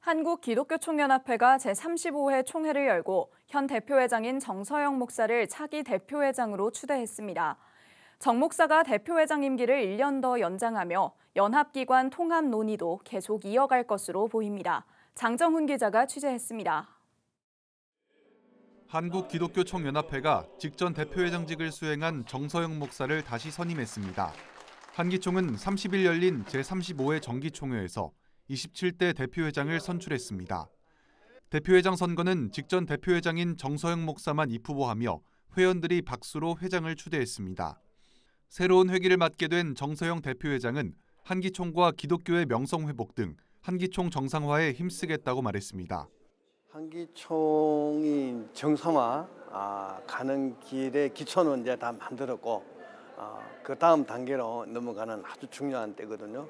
한국기독교총연합회가 제35회 총회를 열고 현 대표회장인 정서영 목사를 차기 대표회장으로 추대했습니다. 정 목사가 대표회장 임기를 1년 더 연장하며 연합기관 통합 논의도 계속 이어갈 것으로 보입니다. 장정훈 기자가 취재했습니다. 한국기독교총연합회가 직전 대표회장직을 수행한 정서영 목사를 다시 선임했습니다. 한기총은 30일 열린 제35회 정기총회에서 27대 대표회장을 선출했습니다. 대표회장 선거는 직전 대표회장인 정서영 목사만 입후보하며 회원들이 박수로 회장을 추대했습니다. 새로운 회기를 맡게 된 정서영 대표회장은 한기총과 기독교의 명성 회복 등 한기총 정상화에 힘쓰겠다고 말했습니다. 한기총이 정상화 아, 가는 길의 기초는 이제 다 만들었고 아, 그 다음 단계로 넘어가는 아주 중요한 때거든요.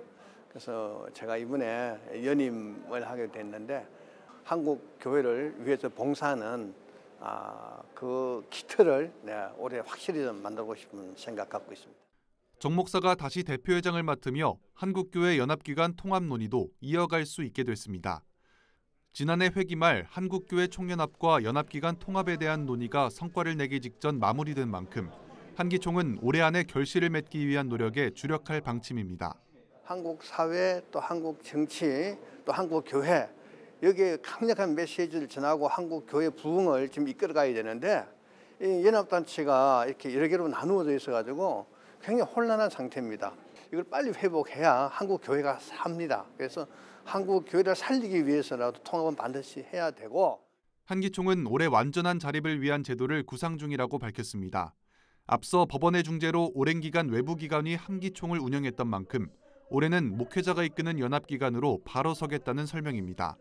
그래서 제가 이번에 연임을 하게 됐는데 한국 교회를 위해서 봉사하는 아, 그 키트를 네, 올해 확실히 좀 만들고 싶은 생각 갖고 있습니다. 정 목사가 다시 대표회장을 맡으며 한국교회 연합기관 통합 논의도 이어갈 수 있게 됐습니다. 지난해 회기 말 한국교회 총연합과 연합기관 통합에 대한 논의가 성과를 내기 직전 마무리된 만큼 한기총은 올해 안에 결실을 맺기 위한 노력에 주력할 방침입니다. 한국 사회 또 한국 정치 또 한국 교회 여기에 강력한 메시지를 전하고 한국 교회 부흥을 지금 이끌어가야 되는데 이 연합단체가 이렇게 여러 개로 나누어져 있어가지고 굉장히 혼란한 상태입니다. 이걸 빨리 회복해야 한국 교회가 삽니다. 그래서 한국 교회를 살리기 위해서라도 통합은 반드시 해야 되고. 한기총은 올해 완전한 자립을 위한 제도를 구상 중이라고 밝혔습니다. 앞서 법원의 중재로 오랜 기간 외부 기관이 한기총을 운영했던 만큼 올해는 목회자가 이끄는 연합기관으로 바로 서겠다는 설명입니다.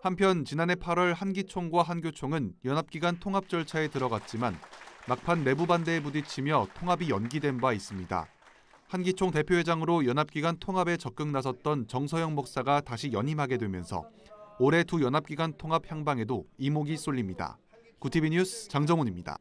한편 지난해 8월 한기총과 한교총은 연합기관 통합 절차에 들어갔지만 막판 내부 반대에 부딪히며 통합이 연기된 바 있습니다. 한기총 대표회장으로 연합기관 통합에 적극 나섰던 정서영 목사가 다시 연임하게 되면서 올해 두 연합기관 통합 향방에도 이목이 쏠립니다. 구티비 뉴스 장정훈입니다.